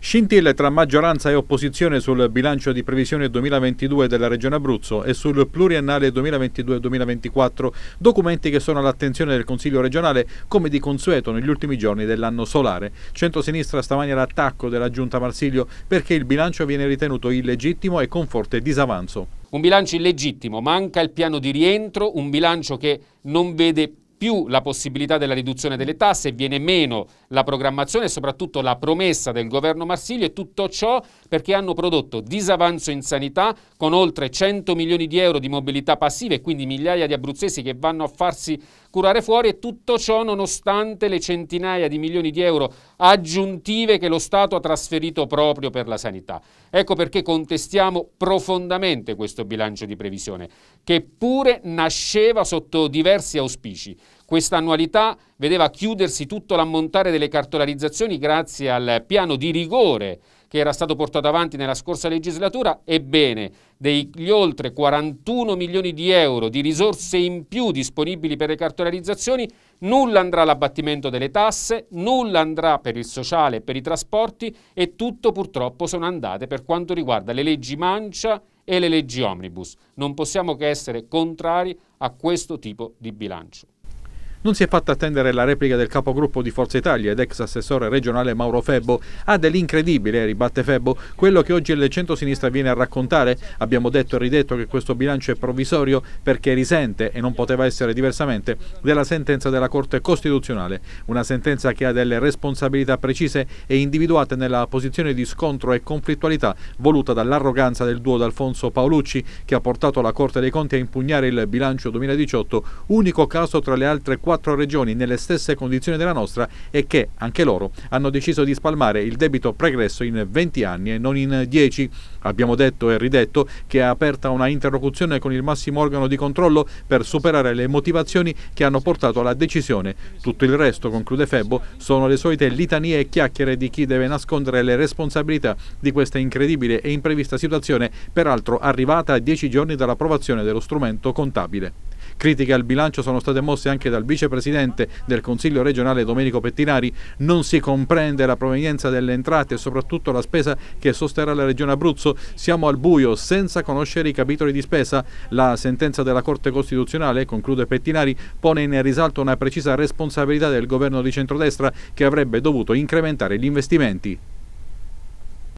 Scintille tra maggioranza e opposizione sul bilancio di previsione 2022 della Regione Abruzzo e sul pluriennale 2022-2024, documenti che sono all'attenzione del Consiglio regionale come di consueto negli ultimi giorni dell'anno solare. Centrosinistra stamani all'attacco della Giunta Marsilio perché il bilancio viene ritenuto illegittimo e con forte disavanzo. Un bilancio illegittimo, manca il piano di rientro, un bilancio che non vede più la possibilità della riduzione delle tasse, viene meno la programmazione e soprattutto la promessa del governo Marsiglio e tutto ciò perché hanno prodotto disavanzo in sanità con oltre 100 milioni di euro di mobilità passiva e quindi migliaia di abruzzesi che vanno a farsi curare fuori e tutto ciò nonostante le centinaia di milioni di euro aggiuntive che lo Stato ha trasferito proprio per la sanità. Ecco perché contestiamo profondamente questo bilancio di previsione che pure nasceva sotto diversi auspici questa annualità vedeva chiudersi tutto l'ammontare delle cartolarizzazioni grazie al piano di rigore che era stato portato avanti nella scorsa legislatura, ebbene degli oltre 41 milioni di euro di risorse in più disponibili per le cartolarizzazioni, nulla andrà all'abbattimento delle tasse, nulla andrà per il sociale e per i trasporti e tutto purtroppo sono andate per quanto riguarda le leggi mancia e le leggi omnibus. Non possiamo che essere contrari a questo tipo di bilancio. Non si è fatta attendere la replica del capogruppo di Forza Italia ed ex assessore regionale Mauro Febbo. Ah, dell'incredibile, ribatte Febbo, quello che oggi il centro-sinistra viene a raccontare. Abbiamo detto e ridetto che questo bilancio è provvisorio perché risente, e non poteva essere diversamente, della sentenza della Corte Costituzionale. Una sentenza che ha delle responsabilità precise e individuate nella posizione di scontro e conflittualità voluta dall'arroganza del duo d'Alfonso Paolucci che ha portato la Corte dei Conti a impugnare il bilancio 2018, unico caso tra le altre quattro regioni nelle stesse condizioni della nostra e che, anche loro, hanno deciso di spalmare il debito pregresso in 20 anni e non in 10. Abbiamo detto e ridetto che è aperta una interlocuzione con il massimo organo di controllo per superare le motivazioni che hanno portato alla decisione. Tutto il resto, conclude Febbo, sono le solite litanie e chiacchiere di chi deve nascondere le responsabilità di questa incredibile e imprevista situazione, peraltro arrivata a dieci giorni dall'approvazione dello strumento contabile. Critiche al bilancio sono state mosse anche dal vicepresidente del Consiglio regionale Domenico Pettinari. Non si comprende la provenienza delle entrate e soprattutto la spesa che sosterrà la Regione Abruzzo. Siamo al buio senza conoscere i capitoli di spesa. La sentenza della Corte Costituzionale, conclude Pettinari, pone in risalto una precisa responsabilità del governo di centrodestra che avrebbe dovuto incrementare gli investimenti.